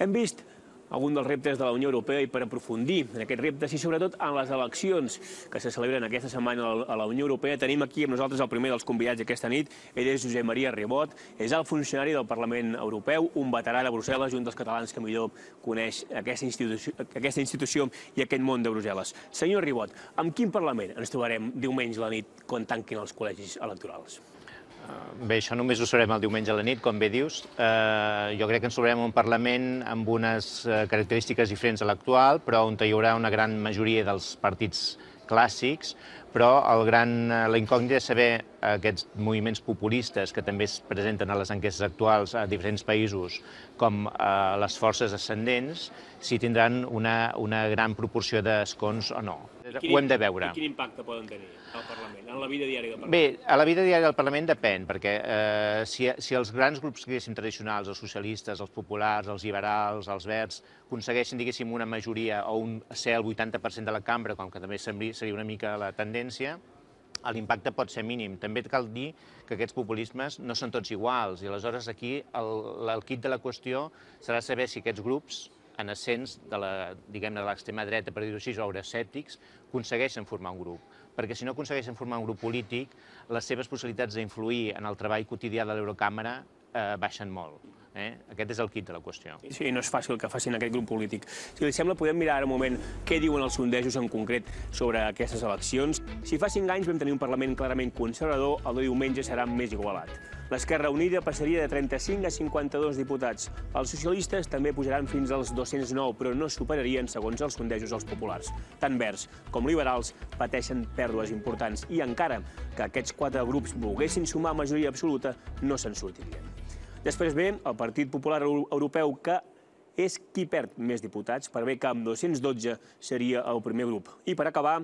Hem vist algun dels reptes de la Unió Europea i per aprofundir en aquests reptes i sobretot en les eleccions que se celebren aquesta setmana a la Unió Europea. Tenim aquí amb nosaltres el primer dels convidats aquesta nit. Ell és Josep Maria Ribot, és el funcionari del Parlament Europeu, un veterà de Brussel·les, un dels catalans que millor coneix aquesta institució, aquesta institució i aquest món de Brussel·les. Senyor Ribot, amb quin Parlament ens trobarem diumenge a la nit quan tanquin els col·legis electorals? Bé, això només ho sabrem el diumenge a la nit, com bé dius. Eh, jo crec que ens trobarem un Parlament amb unes eh, característiques diferents a l'actual, però on hi haurà una gran majoria dels partits clàssics, però el gran, eh, la incògnita és saber eh, aquests moviments populistes que també es presenten a les enquestes actuals a diferents països, com eh, les forces ascendents, si tindran una, una gran proporció d'escons o no quin, ho hem de veure. I quin impacte poden tenir al Parlament, en la vida diària del Parlament? Bé, a la vida diària del Parlament depèn, perquè eh, si, si els grans grups diguéssim, tradicionals, els socialistes, els populars, els liberals, els verds, aconsegueixen diguéssim, una majoria o un, ser el 80% de la cambra, com que també seria una mica la tendència, l'impacte pot ser mínim. També cal dir que aquests populismes no són tots iguals i aleshores aquí el, el kit de la qüestió serà saber si aquests grups en ascens de la, diguem-ne, de l'extrema dreta, per dir-ho així, o escèptics, aconsegueixen formar un grup. Perquè si no aconsegueixen formar un grup polític, les seves possibilitats d'influir en el treball quotidià de l'Eurocàmera eh, baixen molt. Eh? Aquest és el quid de la qüestió. Sí, no és fàcil que facin aquest grup polític. Si li sembla, podem mirar ara un moment què diuen els sondejos en concret sobre aquestes eleccions. Si fa cinc anys vam tenir un Parlament clarament conservador, el de diumenge serà més igualat. L'Esquerra Unida passaria de 35 a 52 diputats. Els socialistes també pujaran fins als 209, però no superarien, segons els sondejos, els populars. Tant verds com liberals pateixen pèrdues importants i encara que aquests quatre grups volguessin sumar majoria absoluta, no se'n sortirien. Després ve el Partit Popular Europeu, que és qui perd més diputats, per bé que amb 212 seria el primer grup. I per acabar,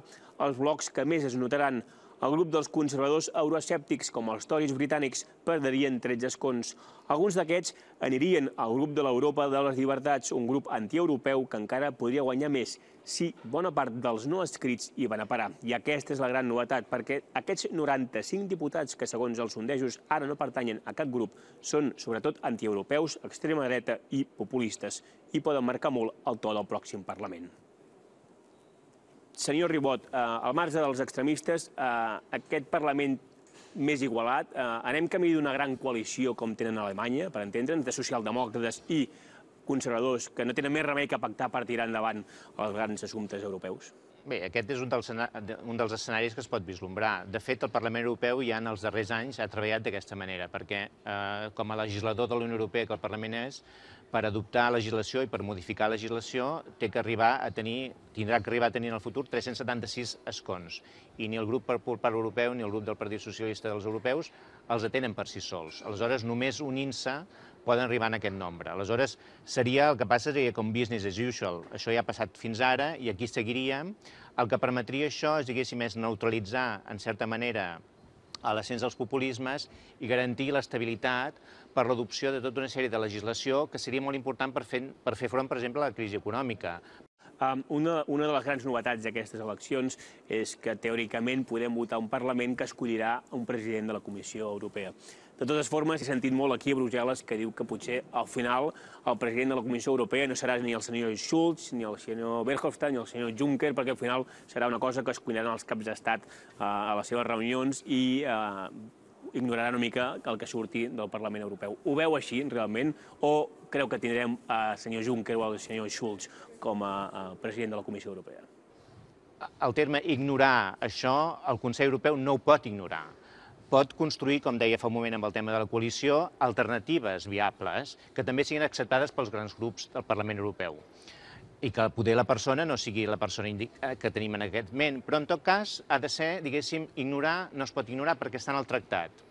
els blocs que més es notaran el grup dels conservadors euroescèptics, com els toris britànics, perdrien 13 escons. Alguns d'aquests anirien al grup de l'Europa de les Llibertats, un grup antieuropeu que encara podria guanyar més si bona part dels no escrits hi van a parar. I aquesta és la gran novetat, perquè aquests 95 diputats que, segons els sondejos, ara no pertanyen a cap grup, són sobretot antieuropeus, extrema dreta i populistes, i poden marcar molt el to del pròxim Parlament. Senyor Ribot, eh, al marge dels extremistes, eh, aquest Parlament més igualat, eh, anem camí d'una gran coalició com tenen a Alemanya, per entendre'ns, de socialdemòcrates i conservadors, que no tenen més remei que pactar per tirar endavant els grans assumptes europeus? Bé, aquest és un dels, un dels escenaris que es pot vislumbrar. De fet, el Parlament Europeu ja en els darrers anys ha treballat d'aquesta manera, perquè eh, com a legislador de la Unió Europea que el Parlament és, per adoptar legislació i per modificar legislació té que arribar a tenir, tindrà que arribar a tenir en el futur 376 escons. I ni el grup per, popular europeu ni el grup del Partit Socialista dels Europeus els atenen per si sols. Aleshores, només unint-se poden arribar en aquest nombre. Aleshores, seria el que passa seria com business as usual. Això ja ha passat fins ara i aquí seguiríem. El que permetria això és, diguéssim, és neutralitzar, en certa manera, a l'ascens dels populismes i garantir l'estabilitat per l'adopció de tota una sèrie de legislació que seria molt important per fer, per fer front, per exemple, a la crisi econòmica. Um, una, una de les grans novetats d'aquestes eleccions és que teòricament podem votar un Parlament que escollirà un president de la Comissió Europea. De totes formes, he sentit molt aquí a Brussel·les que diu que potser al final el president de la Comissió Europea no serà ni el senyor Schulz, ni el senyor Berhofstadt, ni el senyor Juncker, perquè al final serà una cosa que es cuinaran els caps d'estat eh, a les seves reunions i eh, ignoraran una mica el que surti del Parlament Europeu. Ho veu així, realment, o creu que tindrem el eh, senyor Juncker o el senyor Schulz com a president de la Comissió Europea? El terme ignorar això, el Consell Europeu no ho pot ignorar pot construir, com deia fa un moment amb el tema de la coalició, alternatives viables que també siguin acceptades pels grans grups del Parlament Europeu i que poder la persona no sigui la persona eh, que tenim en aquest moment, però en tot cas ha de ser, diguéssim, ignorar, no es pot ignorar perquè està en el tractat.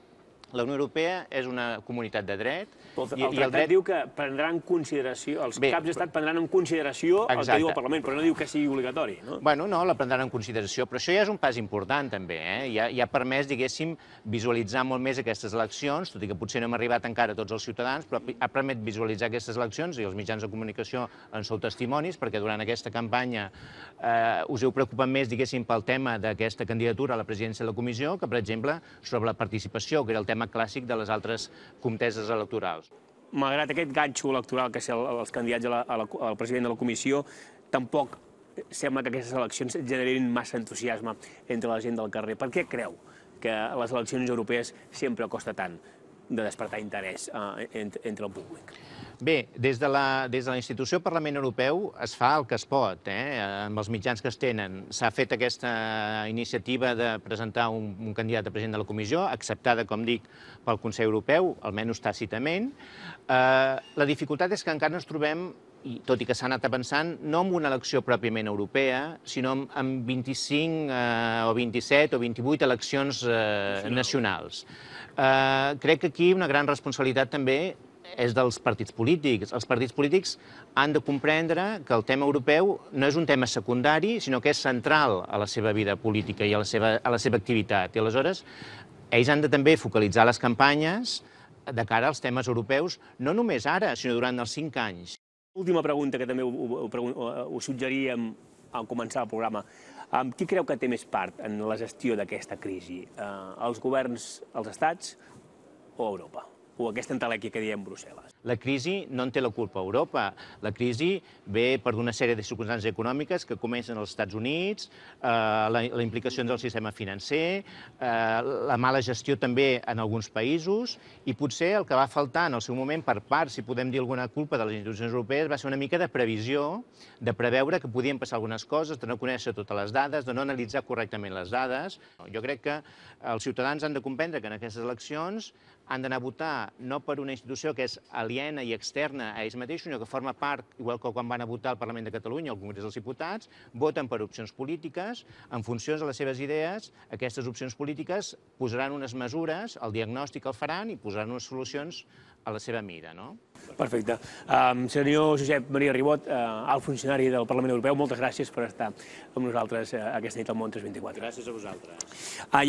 La Unió Europea és una comunitat de dret... el, i, el tractat dret... diu que prendran en consideració, els Bé, caps d'estat prendran en consideració exacte. el que diu el Parlament, però no diu que sigui obligatori. No? Bueno, no, la prendran en consideració, però això ja és un pas important, també. Eh? Ja, ja ha permès, diguéssim, visualitzar molt més aquestes eleccions, tot i que potser no hem arribat encara a tots els ciutadans, però ha permet visualitzar aquestes eleccions, i els mitjans de comunicació en sou testimonis, perquè durant aquesta campanya eh, us heu preocupat més, diguéssim, pel tema d'aquesta candidatura a la presidència de la Comissió, que, per exemple, sobre la participació, que era el tema tema clàssic de les altres comteses electorals. Malgrat aquest ganxo electoral que són els candidats a la, a la, al president de la comissió, tampoc sembla que aquestes eleccions generin massa entusiasme entre la gent del carrer. Per què creu que les eleccions europees sempre costa tant de despertar interès eh, entre el públic? Bé, des de, la, des de la institució Parlament Europeu es fa el que es pot, eh, amb els mitjans que es tenen. S'ha fet aquesta iniciativa de presentar un, un candidat a president de la comissió, acceptada, com dic, pel Consell Europeu, almenys tàcitament. Eh, la dificultat és que encara ens trobem i tot i que s'ha anat avançant, no amb una elecció pròpiament europea, sinó amb, amb 25 eh, o 27 o 28 eleccions eh, nacionals. Eh, crec que aquí una gran responsabilitat també és dels partits polítics. Els partits polítics han de comprendre que el tema europeu no és un tema secundari, sinó que és central a la seva vida política i a la seva, a la seva activitat. I aleshores, ells han de també focalitzar les campanyes de cara als temes europeus, no només ara, sinó durant els cinc anys. Última pregunta que també ho, ho, ho suggeríem al començar el programa. Um, qui creu que té més part en la gestió d'aquesta crisi? Uh, els governs, els estats o Europa? o aquesta entelèquia que diem Brussel·les. La crisi no en té la culpa Europa. La crisi ve per una sèrie de circumstàncies econòmiques que comencen als Estats Units, eh, la, la implicació del sistema financer, eh, la mala gestió també en alguns països, i potser el que va faltar en el seu moment, per part, si podem dir alguna culpa de les institucions europees, va ser una mica de previsió, de preveure que podien passar algunes coses, de no conèixer totes les dades, de no analitzar correctament les dades. Jo crec que els ciutadans han de comprendre que en aquestes eleccions han d'anar a votar no per una institució que és aliena i externa a ells mateixos, sinó que forma part, igual que quan van a votar al Parlament de Catalunya o al Congrés dels Diputats, voten per opcions polítiques, en funció de les seves idees, aquestes opcions polítiques posaran unes mesures, el diagnòstic el faran i posaran unes solucions a la seva mira, no? Perfecte. Um, senyor Josep Maria Ribot, uh, alt funcionari del Parlament Europeu, moltes gràcies per estar amb nosaltres uh, aquesta nit al Món 324. Gràcies a vosaltres. ja... Ah,